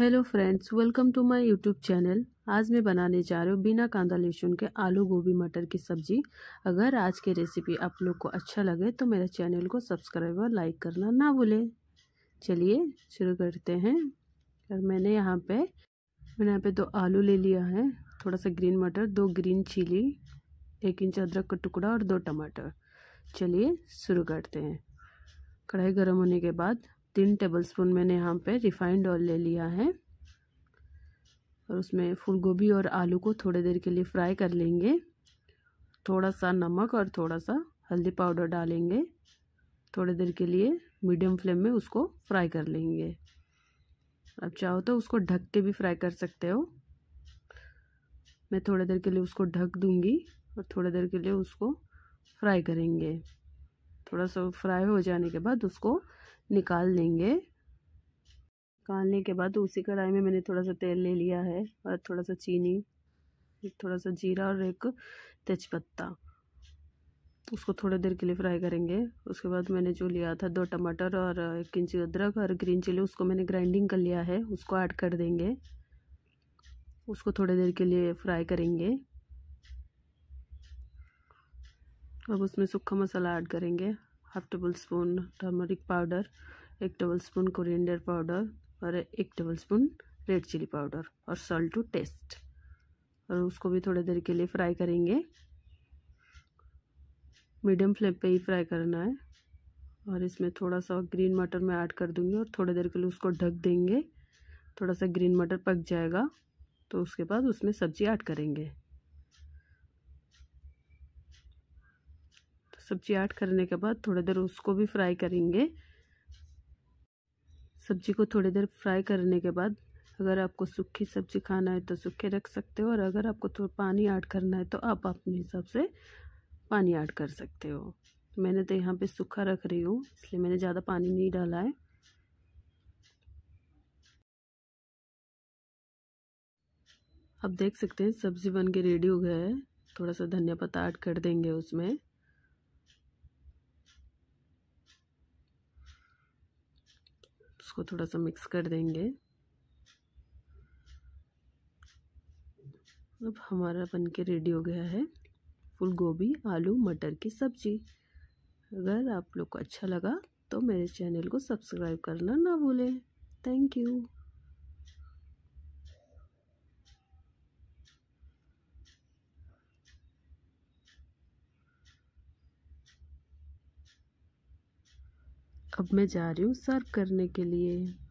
hello friends welcome to my YouTube channel आज मैं बनाने जा रही हूँ बिना कांदा लहसुन के आलू गोभी मटर की सब्ज़ी अगर आज की रेसिपी आप लोग को अच्छा लगे तो मेरे चैनल को सब्सक्राइब और लाइक करना ना भूलें चलिए शुरू करते हैं और मैंने यहाँ पे मैंने यहाँ पे दो आलू ले लिया है थोड़ा सा ग्रीन मटर दो ग्रीन चिली एक इंच अदरक का टुकड़ा और दो टमाटर चलिए शुरू करते हैं कढ़ाई गर्म होने के बाद तीन टेबलस्पून मैंने यहाँ पे रिफाइंड ऑयल ले लिया है और उसमें फूल गोभी और आलू को थोड़ी देर के लिए फ्राई कर लेंगे थोड़ा सा नमक और थोड़ा सा हल्दी पाउडर डालेंगे थोड़ी देर के लिए मीडियम फ्लेम में उसको फ्राई कर लेंगे अब चाहो तो उसको ढक के भी फ्राई कर सकते हो मैं थोड़ी देर के लिए उसको ढक दूंगी और थोड़ी देर के लिए उसको फ्राई करेंगे थोड़ा सा फ्राई हो जाने के बाद उसको निकाल देंगे निकालने के बाद उसी कढ़ाई में मैंने थोड़ा सा तेल ले लिया है और थोड़ा सा चीनी थोड़ा सा जीरा और एक तेज़पत्ता उसको थोड़ी देर के लिए फ्राई करेंगे उसके बाद मैंने जो लिया था दो टमाटर और एक इंची अदरक और ग्रीन चिली उसको मैंने ग्राइंडिंग कर लिया है उसको ऐड कर देंगे उसको थोड़ी देर के लिए फ्राई करेंगे अब उसमें सूखा मसाला ऐड करेंगे half tablespoon turmeric powder एक टेबल स्पून कोरिएंडर पाउडर और एक tablespoon red chilli powder और सॉल्ट टू टेस्ट और उसको भी थोड़ी देर के लिए फ्राई करेंगे मीडियम फ्लेम पे ही फ्राई करना है और इसमें थोड़ा सा ग्रीन मटर मैं ऐड कर दूंगी और थोड़ी देर के लिए उसको ढक देंगे थोड़ा सा ग्रीन मटर पक जाएगा तो उसके बाद उसमें सब्ज़ी ऐड करेंगे सब्जी ऐड करने के बाद थोड़ी देर उसको भी फ्राई करेंगे सब्जी को थोड़ी देर फ्राई करने के बाद अगर आपको सूखी सब्जी खाना है तो सूखे रख सकते हो और अगर आपको थोड़ा पानी ऐड करना है तो आप अपने हिसाब से पानी ऐड कर सकते हो मैंने तो यहाँ पे सूखा रख रही हूँ इसलिए मैंने ज़्यादा पानी नहीं डाला है आप देख सकते हैं सब्ज़ी बन के रेडी हो गया है थोड़ा सा धनिया पत्ता ऐड कर देंगे उसमें उसको थोड़ा सा मिक्स कर देंगे अब हमारा बन के रेडी हो गया है फुल गोभी आलू मटर की सब्ज़ी अगर आप लोग को अच्छा लगा तो मेरे चैनल को सब्सक्राइब करना ना भूलें थैंक यू अब मैं जा रही हूँ सर्व करने के लिए